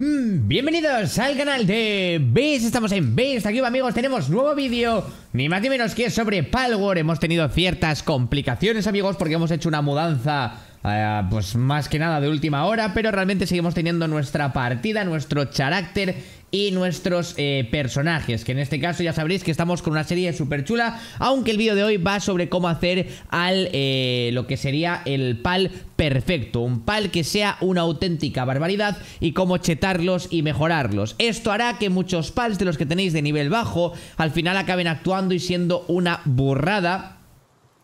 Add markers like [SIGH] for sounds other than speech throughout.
Mm, bienvenidos al canal de Beast, estamos en Beast, aquí amigos, tenemos nuevo vídeo, ni más ni menos que sobre Palwar, hemos tenido ciertas complicaciones amigos porque hemos hecho una mudanza eh, pues más que nada de última hora, pero realmente seguimos teniendo nuestra partida, nuestro carácter y nuestros eh, personajes Que en este caso ya sabréis que estamos con una serie súper chula Aunque el vídeo de hoy va sobre cómo hacer al eh, lo que sería el pal perfecto Un pal que sea una auténtica barbaridad y cómo chetarlos y mejorarlos Esto hará que muchos pals de los que tenéis de nivel bajo Al final acaben actuando y siendo una burrada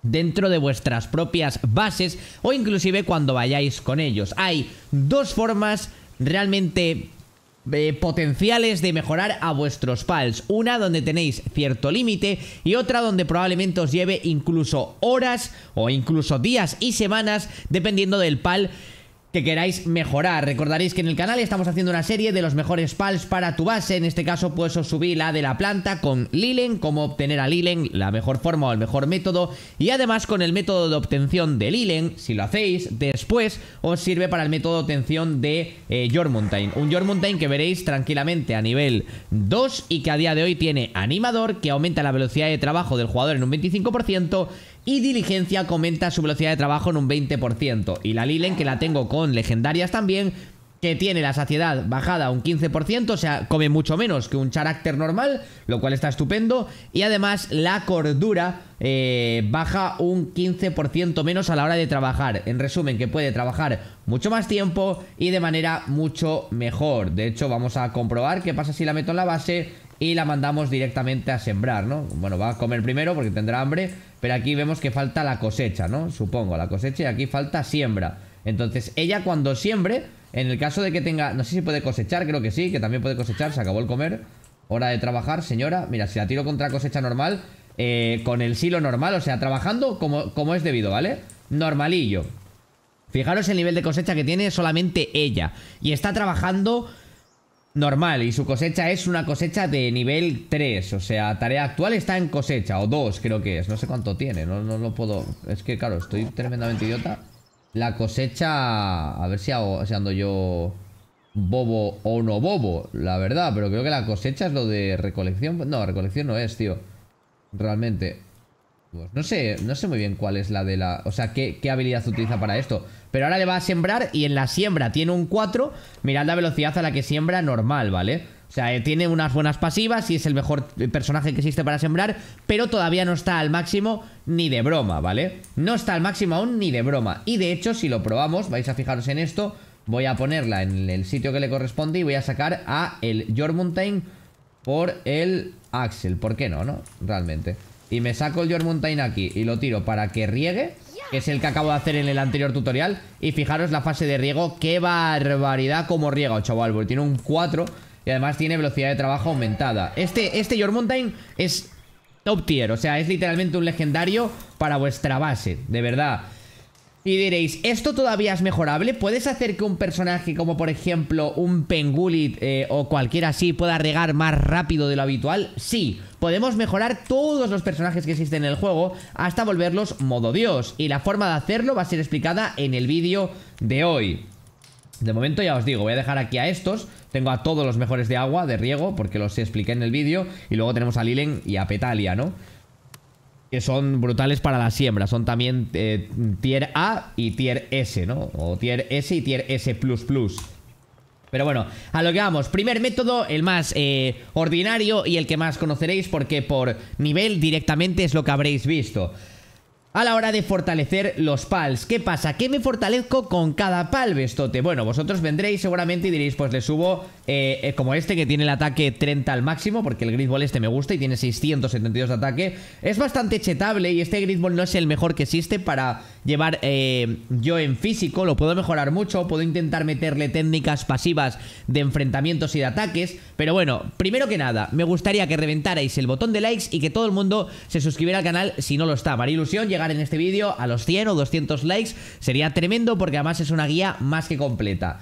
dentro de vuestras propias bases o inclusive cuando vayáis con ellos. Hay dos formas realmente potenciales de mejorar a vuestros pals. Una donde tenéis cierto límite y otra donde probablemente os lleve incluso horas o incluso días y semanas dependiendo del pal que queráis mejorar. Recordaréis que en el canal estamos haciendo una serie de los mejores pals para tu base. En este caso, pues os subí la de la planta con Lilen, cómo obtener a Lilen, la mejor forma o el mejor método. Y además con el método de obtención de Lilen, si lo hacéis, después os sirve para el método de obtención de Jormuntain. Eh, un Jormuntain que veréis tranquilamente a nivel 2 y que a día de hoy tiene animador, que aumenta la velocidad de trabajo del jugador en un 25%, y Diligencia aumenta su velocidad de trabajo en un 20%. Y la Lilen, que la tengo con legendarias también, que tiene la saciedad bajada un 15%, o sea, come mucho menos que un carácter normal, lo cual está estupendo. Y además la cordura eh, baja un 15% menos a la hora de trabajar. En resumen, que puede trabajar mucho más tiempo y de manera mucho mejor. De hecho, vamos a comprobar qué pasa si la meto en la base y la mandamos directamente a sembrar, ¿no? Bueno, va a comer primero porque tendrá hambre, pero aquí vemos que falta la cosecha, ¿no? Supongo, la cosecha y aquí falta siembra. Entonces, ella cuando siembre, en el caso de que tenga, no sé si puede cosechar, creo que sí, que también puede cosechar, se acabó el comer, hora de trabajar, señora, mira, si la tiro contra cosecha normal, eh, con el silo normal, o sea, trabajando como, como es debido, ¿vale? Normalillo. Fijaros el nivel de cosecha que tiene solamente ella. Y está trabajando normal y su cosecha es una cosecha de nivel 3, o sea, tarea actual está en cosecha, o 2 creo que es, no sé cuánto tiene, no, no lo puedo, es que claro, estoy tremendamente idiota. La cosecha, a ver si, hago, si ando yo bobo o no bobo, la verdad, pero creo que la cosecha es lo de recolección, no, recolección no es, tío, realmente. No sé, no sé muy bien cuál es la de la... O sea, qué, qué habilidad utiliza para esto. Pero ahora le va a sembrar y en la siembra tiene un 4. Mirad la velocidad a la que siembra normal, ¿vale? O sea, eh, tiene unas buenas pasivas y es el mejor eh, personaje que existe para sembrar, pero todavía no está al máximo ni de broma, ¿vale? No está al máximo aún ni de broma. Y de hecho, si lo probamos, vais a fijaros en esto, voy a ponerla en el sitio que le corresponde y voy a sacar a el Jormuntain por el Axel. ¿Por qué no, no? Realmente y me saco el Jormuntain Mountain aquí y lo tiro para que riegue, que es el que acabo de hacer en el anterior tutorial. Y fijaros la fase de riego, qué barbaridad como riega, chaval, porque tiene un 4 y además tiene velocidad de trabajo aumentada. Este, este es top tier, o sea, es literalmente un legendario para vuestra base, de verdad. Y diréis, ¿esto todavía es mejorable? ¿Puedes hacer que un personaje como por ejemplo un Pengulit eh, o cualquiera así pueda regar más rápido de lo habitual? Sí, podemos mejorar todos los personajes que existen en el juego hasta volverlos modo dios. Y la forma de hacerlo va a ser explicada en el vídeo de hoy. De momento ya os digo, voy a dejar aquí a estos Tengo a todos los mejores de agua, de riego Porque los expliqué en el vídeo Y luego tenemos a Lilen y a Petalia, ¿no? que son brutales para la siembra. Son también eh, tier A y tier S, ¿no? O tier S y tier S++. Pero bueno, a lo que vamos. Primer método, el más eh, ordinario y el que más conoceréis porque por nivel directamente es lo que habréis visto a la hora de fortalecer los pals. ¿Qué pasa? ¿Qué me fortalezco con cada pal, bestote? Bueno, vosotros vendréis seguramente y diréis, pues le subo eh, eh, como este que tiene el ataque 30 al máximo, porque el grisbol este me gusta y tiene 672 de ataque. Es bastante chetable y este grisbol no es el mejor que existe para llevar eh, yo en físico, lo puedo mejorar mucho, puedo intentar meterle técnicas pasivas de enfrentamientos y de ataques, pero bueno, primero que nada, me gustaría que reventarais el botón de likes y que todo el mundo se suscribiera al canal si no lo está. para ilusión llegar en este vídeo a los 100 o 200 likes, sería tremendo porque además es una guía más que completa.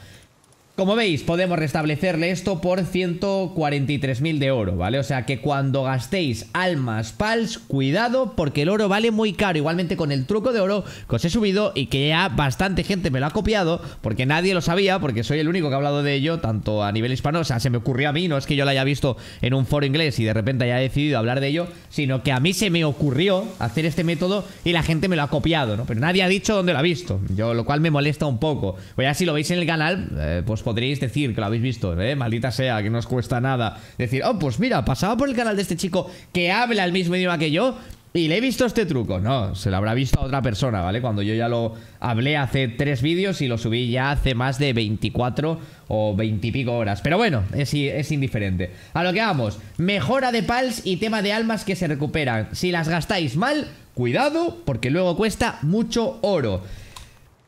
Como veis, podemos restablecerle esto por 143.000 de oro, ¿vale? O sea que cuando gastéis almas pals, cuidado, porque el oro vale muy caro. Igualmente con el truco de oro que os he subido y que ya bastante gente me lo ha copiado, porque nadie lo sabía, porque soy el único que ha hablado de ello, tanto a nivel hispano, o sea, se me ocurrió a mí, no es que yo lo haya visto en un foro inglés y de repente haya decidido hablar de ello, sino que a mí se me ocurrió hacer este método y la gente me lo ha copiado, ¿no? Pero nadie ha dicho dónde lo ha visto, yo, lo cual me molesta un poco. Pues ya si lo veis en el canal, eh, pues podríais decir que lo habéis visto, ¿eh? maldita sea, que no os cuesta nada. Decir, oh, pues mira, pasaba por el canal de este chico que habla el mismo idioma que yo y le he visto este truco. No, se lo habrá visto a otra persona, ¿vale? Cuando yo ya lo hablé hace tres vídeos y lo subí ya hace más de 24 o 20 y pico horas. Pero bueno, es, es indiferente. A lo que vamos, mejora de pals y tema de almas que se recuperan. Si las gastáis mal, cuidado, porque luego cuesta mucho oro.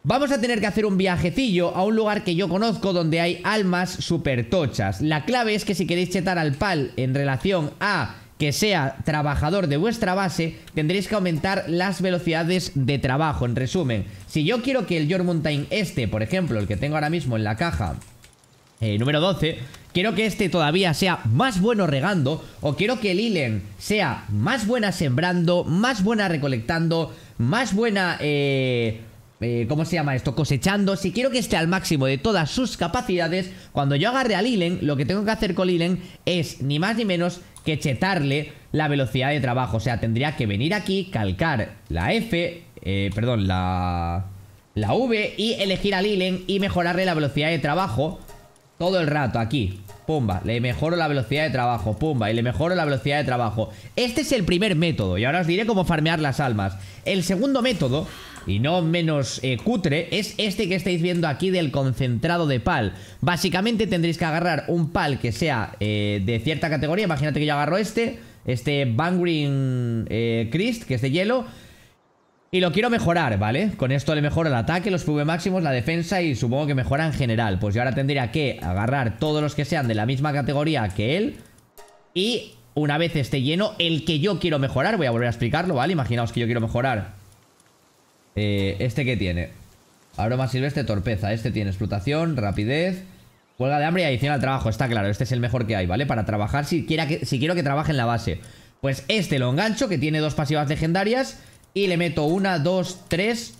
Vamos a tener que hacer un viajecillo a un lugar que yo conozco donde hay almas super tochas. La clave es que si queréis chetar al pal en relación a que sea trabajador de vuestra base, tendréis que aumentar las velocidades de trabajo. En resumen, si yo quiero que el Mountain este, por ejemplo, el que tengo ahora mismo en la caja eh, número 12, quiero que este todavía sea más bueno regando o quiero que el Ilen sea más buena sembrando, más buena recolectando, más buena... Eh, eh, ¿cómo se llama esto? Cosechando. Si quiero que esté al máximo de todas sus capacidades, cuando yo agarre al Ilen, lo que tengo que hacer con Lilen es ni más ni menos que chetarle la velocidad de trabajo. O sea, tendría que venir aquí, calcar la F, eh, perdón, la, la V y elegir al Lilen y mejorarle la velocidad de trabajo todo el rato aquí pumba, le mejoro la velocidad de trabajo, pumba, y le mejoro la velocidad de trabajo. Este es el primer método, y ahora os diré cómo farmear las almas. El segundo método, y no menos eh, cutre, es este que estáis viendo aquí del concentrado de pal. Básicamente tendréis que agarrar un pal que sea eh, de cierta categoría, imagínate que yo agarro este, este Van Green eh, Christ, que es de hielo... Y lo quiero mejorar, ¿vale? Con esto le mejora el ataque, los PV máximos, la defensa y supongo que mejora en general. Pues yo ahora tendría que agarrar todos los que sean de la misma categoría que él. Y una vez esté lleno, el que yo quiero mejorar, voy a volver a explicarlo, ¿vale? Imaginaos que yo quiero mejorar. Eh, este que tiene. Aroma silvestre, torpeza. Este tiene explotación, rapidez. Huelga de hambre y adición al trabajo, está claro, este es el mejor que hay, ¿vale? Para trabajar si, que, si quiero que trabaje en la base. Pues este lo engancho, que tiene dos pasivas legendarias y le meto una, dos, tres.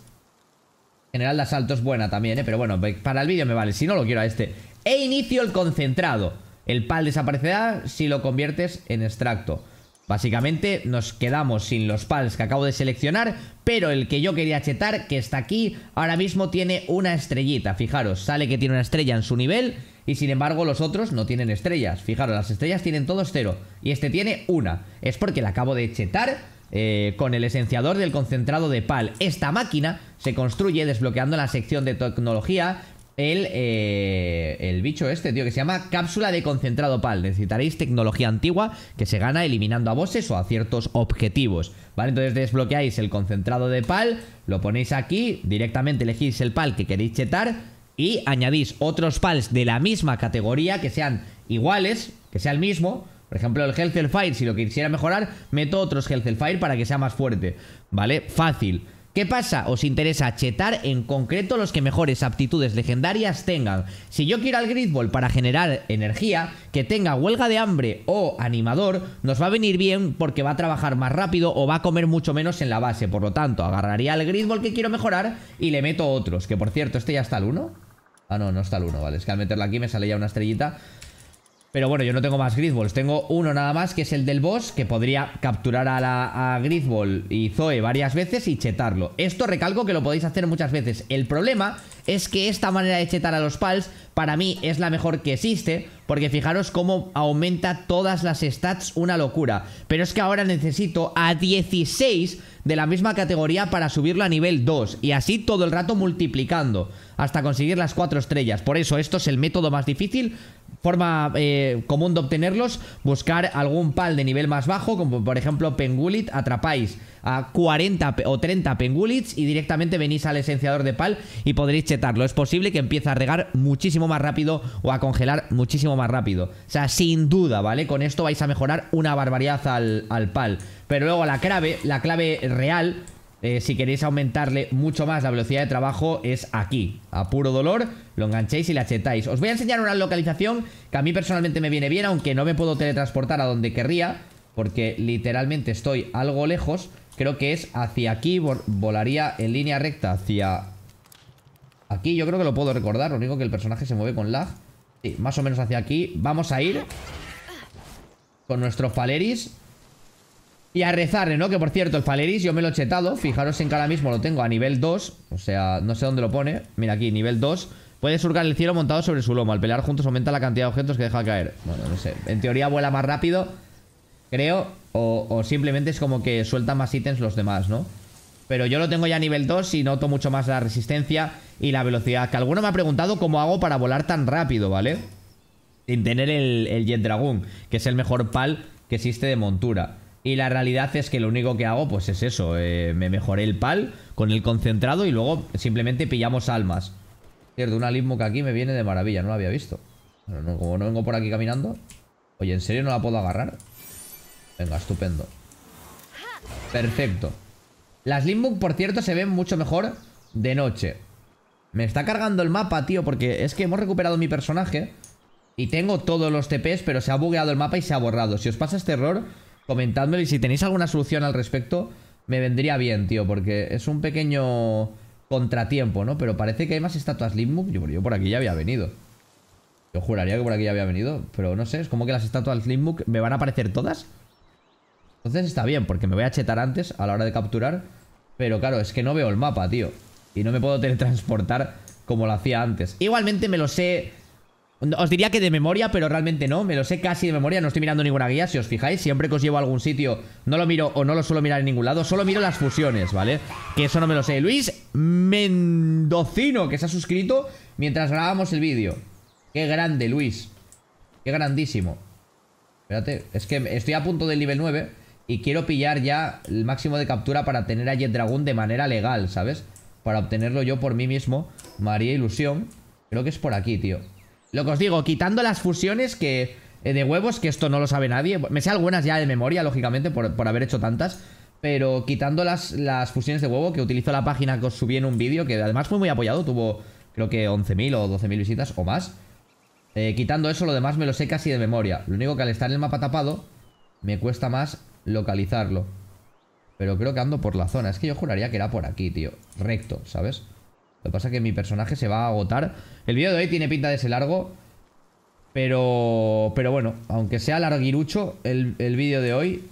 General de asalto es buena también, ¿eh? Pero bueno, para el vídeo me vale. Si no, lo quiero a este. E inicio el concentrado. El pal desaparecerá si lo conviertes en extracto. Básicamente nos quedamos sin los pals que acabo de seleccionar, pero el que yo quería chetar, que está aquí, ahora mismo tiene una estrellita. Fijaros, sale que tiene una estrella en su nivel y sin embargo los otros no tienen estrellas. Fijaros, las estrellas tienen todos cero y este tiene una. Es porque la acabo de chetar eh, con el esenciador del concentrado de PAL. Esta máquina se construye desbloqueando la sección de tecnología el, eh, el bicho este, tío, que se llama cápsula de concentrado PAL. Necesitaréis tecnología antigua que se gana eliminando a bosses o a ciertos objetivos. ¿Vale? Entonces desbloqueáis el concentrado de PAL, lo ponéis aquí, directamente elegís el PAL que queréis chetar y añadís otros PALs de la misma categoría que sean iguales, que sea el mismo, por ejemplo, el health Fire, si lo quisiera mejorar, meto otros health Fire para que sea más fuerte. ¿Vale? Fácil. ¿Qué pasa? Os interesa chetar en concreto los que mejores aptitudes legendarias tengan. Si yo quiero al Ball para generar energía, que tenga huelga de hambre o animador, nos va a venir bien porque va a trabajar más rápido o va a comer mucho menos en la base. Por lo tanto, agarraría al Ball que quiero mejorar y le meto otros. Que por cierto, este ya está el 1. Ah, no, no está el 1, vale. Es que al meterlo aquí me sale ya una estrellita. Pero bueno, yo no tengo más Grizzballs. Tengo uno nada más, que es el del boss, que podría capturar a, la, a y Zoe varias veces y chetarlo. Esto recalco que lo podéis hacer muchas veces. El problema es que esta manera de chetar a los pals, para mí, es la mejor que existe. Porque fijaros cómo aumenta todas las stats, una locura. Pero es que ahora necesito a 16 de la misma categoría para subirlo a nivel 2. Y así todo el rato multiplicando hasta conseguir las 4 estrellas. Por eso esto es el método más difícil forma eh, común de obtenerlos, buscar algún pal de nivel más bajo, como por ejemplo Pengulit, atrapáis a 40 o 30 Pengulits y directamente venís al esenciador de pal y podréis chetarlo. Es posible que empiece a regar muchísimo más rápido o a congelar muchísimo más rápido. O sea, sin duda, ¿vale? Con esto vais a mejorar una barbaridad al pal. Pero luego la clave, la clave real eh, si queréis aumentarle mucho más la velocidad de trabajo es aquí, a puro dolor, lo enganchéis y la chetáis. Os voy a enseñar una localización que a mí personalmente me viene bien, aunque no me puedo teletransportar a donde querría, porque literalmente estoy algo lejos. Creo que es hacia aquí, volaría en línea recta hacia... Aquí yo creo que lo puedo recordar, lo único que el personaje se mueve con lag. Sí, más o menos hacia aquí. Vamos a ir con nuestro Faleris y a rezarle, ¿no? Que por cierto, el Faleris yo me lo he chetado. Fijaros en que ahora mismo lo tengo a nivel 2. O sea, no sé dónde lo pone. Mira aquí, nivel 2. Puede surcar el cielo montado sobre su lomo. Al pelear juntos aumenta la cantidad de objetos que deja caer. Bueno, no sé. En teoría vuela más rápido, creo. O, simplemente es como que suelta más ítems los demás, ¿no? Pero yo lo tengo ya a nivel 2 y noto mucho más la resistencia y la velocidad. Que alguno me ha preguntado cómo hago para volar tan rápido, ¿vale? Sin tener el, el Jet Dragon, que es el mejor pal que existe de montura. Y la realidad es que lo único que hago pues es eso. Eh, me mejoré el pal con el concentrado y luego simplemente pillamos almas. Cierto, una limbo que aquí me viene de maravilla. No la había visto. como no vengo por aquí caminando. Oye, ¿en serio no la puedo agarrar? Venga, estupendo. Perfecto. Las Limbuk, por cierto, se ven mucho mejor de noche. Me está cargando el mapa, tío, porque es que hemos recuperado mi personaje. Y tengo todos los TPs, pero se ha bugueado el mapa y se ha borrado. Si os pasa este error, Comentadmelo y si tenéis alguna solución al respecto, me vendría bien, tío, porque es un pequeño contratiempo, ¿no? Pero parece que hay más estatuas Limbo. Yo, yo por aquí ya había venido. Yo juraría que por aquí ya había venido, pero no sé, es como que las estatuas Limbo me van a aparecer todas. Entonces está bien, porque me voy a chetar antes a la hora de capturar. Pero claro, es que no veo el mapa, tío. Y no me puedo teletransportar como lo hacía antes. Igualmente me lo sé os diría que de memoria, pero realmente no. Me lo sé casi de memoria. No estoy mirando ninguna guía, si os fijáis. Siempre que os llevo a algún sitio, no lo miro o no lo suelo mirar en ningún lado. Solo miro las fusiones, ¿vale? Que eso no me lo sé. Luis Mendocino, que se ha suscrito mientras grabamos el vídeo. Qué grande, Luis. Qué grandísimo. Espérate, es que estoy a punto del nivel 9 y quiero pillar ya el máximo de captura para tener a Jet Dragon de manera legal, ¿sabes? Para obtenerlo yo por mí mismo. María Ilusión. Creo que es por aquí, tío. Lo que os digo, quitando las fusiones que eh, de huevos, que esto no lo sabe nadie. Me sé algunas ya de memoria, lógicamente, por, haber hecho tantas. Pero quitando las, las fusiones de huevo, que utilizo la página que os subí en un vídeo, que además fue muy apoyado, tuvo creo que 11.000 o 12.000 visitas o más. Eh, quitando eso, lo demás me lo sé casi de memoria. Lo único que al estar en el mapa tapado, me cuesta más localizarlo. Pero creo que ando por la zona. Es que yo juraría que era por aquí, tío. Recto, ¿sabes? Lo que pasa es que mi personaje se va a agotar. El vídeo de hoy tiene pinta de ser largo. Pero, pero bueno, aunque sea larguirucho el, vídeo de hoy,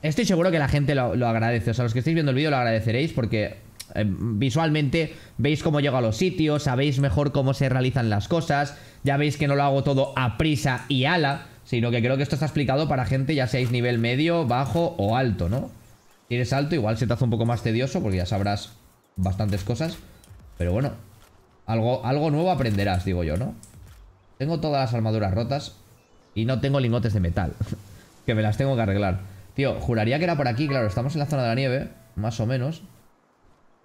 estoy seguro que la gente lo, agradece. O sea, los que estáis viendo el vídeo lo agradeceréis porque eh, visualmente veis cómo llego a los sitios, sabéis mejor cómo se realizan las cosas, ya veis que no lo hago todo a prisa y ala, sino que creo que esto está explicado para gente ya seáis nivel medio, bajo o alto, ¿no? Si eres alto igual se te hace un poco más tedioso porque ya sabrás bastantes cosas. Pero bueno, algo, algo nuevo aprenderás, digo yo, ¿no? Tengo todas las armaduras rotas y no tengo lingotes de metal. [LAUGHS] que me las tengo que arreglar. Tío, juraría que era por aquí, claro, estamos en la zona de la nieve, más o menos.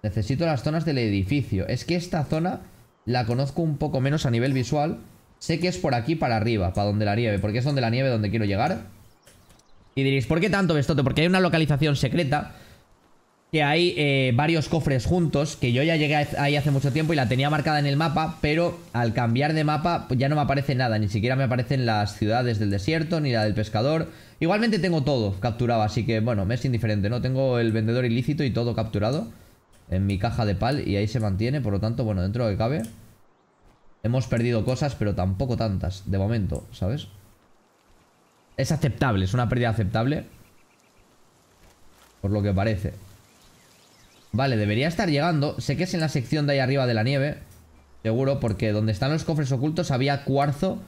Necesito las zonas del edificio. Es que esta zona la conozco un poco menos a nivel visual. Sé que es por aquí para arriba, para donde la nieve, porque es donde la nieve donde quiero llegar. Y diréis, ¿por qué tanto, Bestote? Porque hay una localización secreta que hay eh, varios cofres juntos, que yo ya llegué ahí hace mucho tiempo y la tenía marcada en el mapa, pero al cambiar de mapa pues, ya no me aparece nada, ni siquiera me aparecen las ciudades del desierto, ni la del pescador. Igualmente tengo todo capturado, así que bueno, me es indiferente, ¿no? Tengo el vendedor ilícito y todo capturado en mi caja de pal y ahí se mantiene, por lo tanto, bueno, dentro de lo que cabe hemos perdido cosas, pero tampoco tantas, de momento, ¿sabes? Es aceptable, es una pérdida aceptable, por lo que parece. Vale, debería estar llegando. Sé que es en la sección de ahí arriba de la nieve. Seguro, porque donde están los cofres ocultos había cuarzo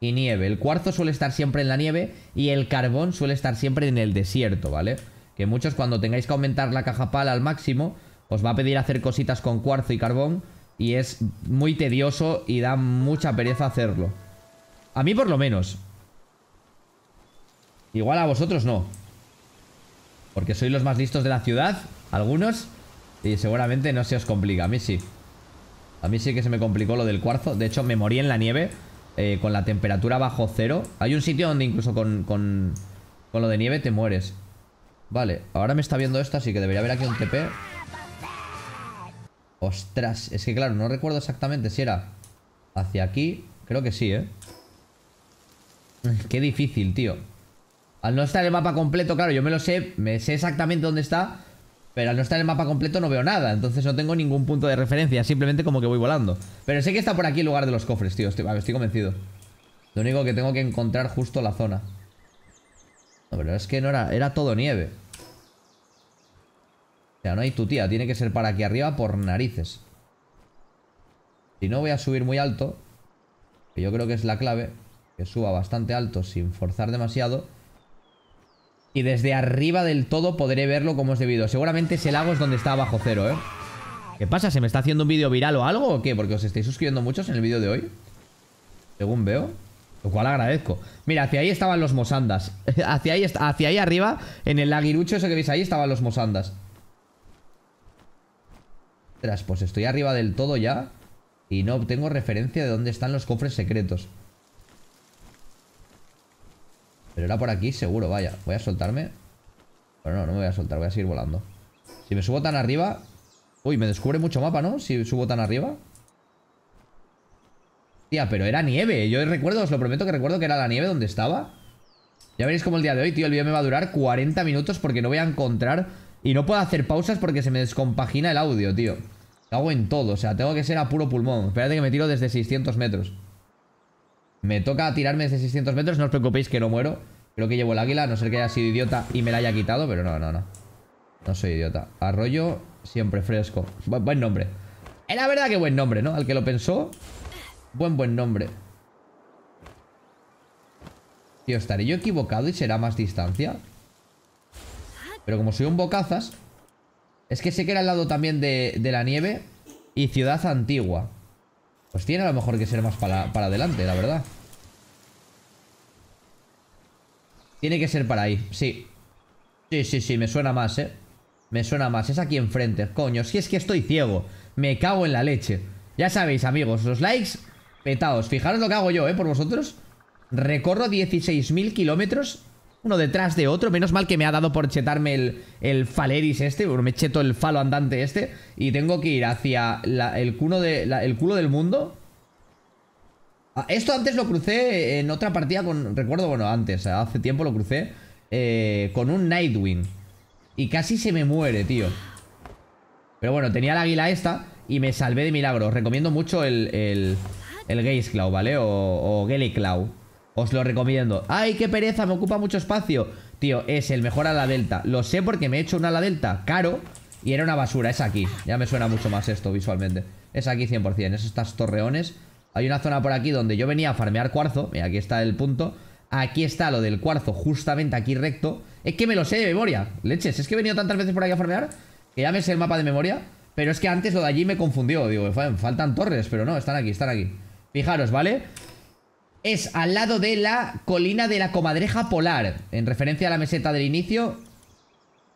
y nieve. El cuarzo suele estar siempre en la nieve y el carbón suele estar siempre en el desierto, ¿vale? Que muchos cuando tengáis que aumentar la caja pala al máximo, os va a pedir hacer cositas con cuarzo y carbón y es muy tedioso y da mucha pereza hacerlo. A mí por lo menos. Igual a vosotros no. Porque sois los más listos de la ciudad, algunos, y seguramente no se os complica, a mí sí A mí sí que se me complicó lo del cuarzo De hecho me morí en la nieve eh, Con la temperatura bajo cero Hay un sitio donde incluso con, con, con lo de nieve te mueres Vale, ahora me está viendo esto, Así que debería haber aquí un TP Ostras, es que claro, no recuerdo exactamente si era hacia aquí. Creo que sí, ¿eh? Qué difícil, tío. Al no estar el mapa completo, claro, yo me lo sé, me sé exactamente dónde está, pero al no estar el mapa completo no veo nada, entonces no tengo ningún punto de referencia, simplemente como que voy volando. Pero sé que está por aquí el lugar de los cofres, tío, estoy, convencido. Lo único que tengo que encontrar justo la zona. No, pero es que no era, era todo nieve. O sea, no hay tu tía, tiene que ser para aquí arriba por narices. Si no voy a subir muy alto, que yo creo que es la clave, que suba bastante alto sin forzar demasiado... Y desde arriba del todo podré verlo como es debido. Seguramente ese lago es donde está bajo cero, ¿eh? ¿Qué pasa? ¿Se me está haciendo un vídeo viral o algo o qué? Porque os estáis suscribiendo muchos en el vídeo de hoy. Según veo. Lo cual agradezco. Mira, hacia ahí estaban los mosandas. [LAUGHS] hacia, ahí, hacia ahí arriba, en el laguirucho ese que veis ahí, estaban los mosandas. Tras, pues estoy arriba del todo ya. Y no obtengo referencia de dónde están los cofres secretos. Pero era por aquí, seguro, vaya. Voy a soltarme. Bueno, no, no me voy a soltar, voy a seguir volando. Si me subo tan arriba... Uy, me descubre mucho mapa, ¿no? Si subo tan arriba. Tía, pero era nieve. Yo recuerdo, os lo prometo que recuerdo que era la nieve donde estaba. Ya veréis como el día de hoy, tío, el vídeo me va a durar 40 minutos porque no voy a encontrar... Y no puedo hacer pausas porque se me descompagina el audio, tío. Lo hago en todo, o sea, tengo que ser a puro pulmón. Espérate que me tiro desde 600 metros. Me toca tirarme desde 600 metros, no os preocupéis que no muero. Creo que llevo el águila, no ser que haya sido idiota y me la haya quitado, pero no, no, no. No soy idiota. Arroyo, siempre fresco. buen nombre. Es la verdad que buen nombre, ¿no? Al que lo pensó, buen buen nombre. Tío, ¿estaré yo equivocado y será más distancia? Pero como soy un bocazas... Es que sé que era al lado también de, de la nieve y ciudad antigua. Pues tiene a lo mejor que ser más para, adelante, la verdad Tiene que ser para ahí, sí Sí, sí, sí, me suena más, eh Me suena más, es aquí enfrente, coño Si es que estoy ciego, me cago en la leche Ya sabéis, amigos, los likes Petaos, fijaros lo que hago yo, eh, por vosotros Recorro 16.000 kilómetros uno detrás de otro. Menos mal que me ha dado por chetarme el, el faleris este, me cheto el falo andante este. Y tengo que ir hacia el, culo de, el culo del mundo. Ah, esto antes lo crucé en otra partida con... Recuerdo, bueno, antes, hace tiempo lo crucé eh, con un Nightwing. Y casi se me muere, tío. Pero bueno, tenía la águila esta y me salvé de milagro. recomiendo mucho el, el, el Gaze Claw, ¿vale? O, o Claw. Os lo recomiendo. ¡Ay, qué pereza! Me ocupa mucho espacio. Tío, es el mejor ala delta. Lo sé porque me he hecho un ala delta caro y era una basura. Es aquí. Ya me suena mucho más esto visualmente. Es aquí 100%. Es estas torreones. Hay una zona por aquí donde yo venía a farmear cuarzo. Mira, aquí está el punto. Aquí está lo del cuarzo, justamente aquí recto. Es que me lo sé de memoria. Leches, es que he venido tantas veces por aquí a farmear que ya me sé el mapa de memoria. Pero es que antes lo de allí me confundió. Digo, faltan torres, pero no, están aquí, están aquí. Fijaros, ¿vale? es al lado de la colina de la comadreja polar. En referencia a la meseta del inicio.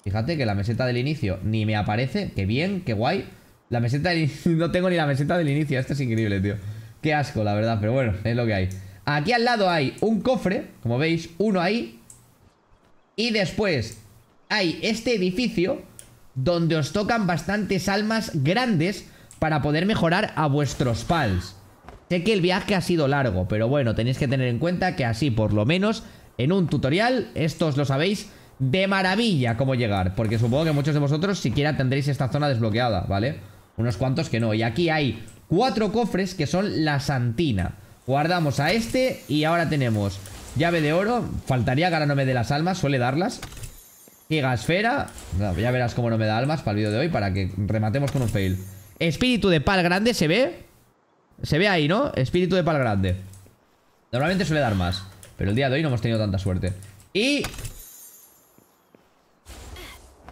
Fíjate que la meseta del inicio ni me aparece. Qué bien, qué guay. La meseta [LAUGHS] No tengo ni la meseta del inicio. Esto es increíble, tío. Qué asco, la verdad. Pero bueno, es lo que hay. Aquí al lado hay un cofre. Como veis, uno ahí. Y después hay este edificio donde os tocan bastantes almas grandes para poder mejorar a vuestros pals. Sé que el viaje ha sido largo, pero bueno, tenéis que tener en cuenta que así, por lo menos, en un tutorial, estos lo sabéis de maravilla cómo llegar. Porque supongo que muchos de vosotros siquiera tendréis esta zona desbloqueada, ¿vale? Unos cuantos que no. Y aquí hay cuatro cofres que son la santina. Guardamos a este y ahora tenemos llave de oro. Faltaría que de las almas, suele darlas. Gigasfera. Esfera. ya verás cómo no me da almas para el vídeo de hoy para que rematemos con un fail. Espíritu de pal grande se ve. Se ve ahí, ¿no? Espíritu de pal grande Normalmente suele dar más Pero el día de hoy no hemos tenido tanta suerte Y...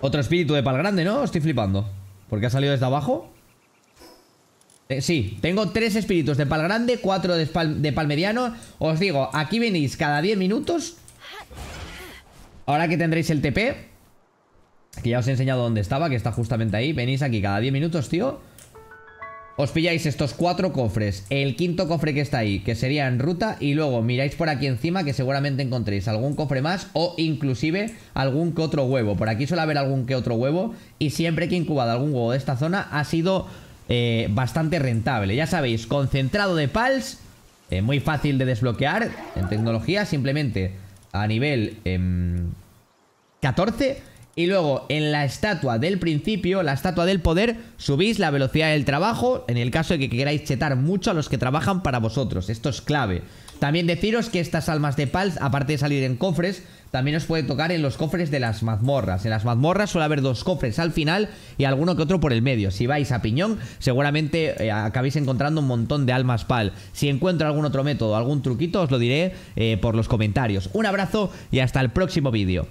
Otro espíritu de pal grande, ¿no? Estoy flipando Porque ha salido desde abajo eh, Sí, tengo tres espíritus de pal grande Cuatro de pal, de mediano Os digo, aquí venís cada 10 minutos Ahora que tendréis el TP Que ya os he enseñado dónde estaba Que está justamente ahí Venís aquí cada 10 minutos, tío os pilláis estos cuatro cofres, el quinto cofre que está ahí, que sería en ruta, y luego miráis por aquí encima que seguramente encontréis algún cofre más o inclusive algún que otro huevo. Por aquí suele haber algún que otro huevo y siempre que he incubado algún huevo de esta zona ha sido eh, bastante rentable. Ya sabéis, concentrado de pals, eh, muy fácil de desbloquear en tecnología, simplemente a nivel 14 em, y luego en la estatua del principio, la estatua del poder, subís la velocidad del trabajo en el caso de que queráis chetar mucho a los que trabajan para vosotros. Esto es clave. También deciros que estas almas de Pals, aparte de salir en cofres, también os puede tocar en los cofres de las mazmorras. En las mazmorras suele haber dos cofres al final y alguno que otro por el medio. Si vais a piñón, seguramente eh, acabéis encontrando un montón de almas pal. Si encuentro algún otro método, algún truquito, os lo diré eh, por los comentarios. Un abrazo y hasta el próximo vídeo.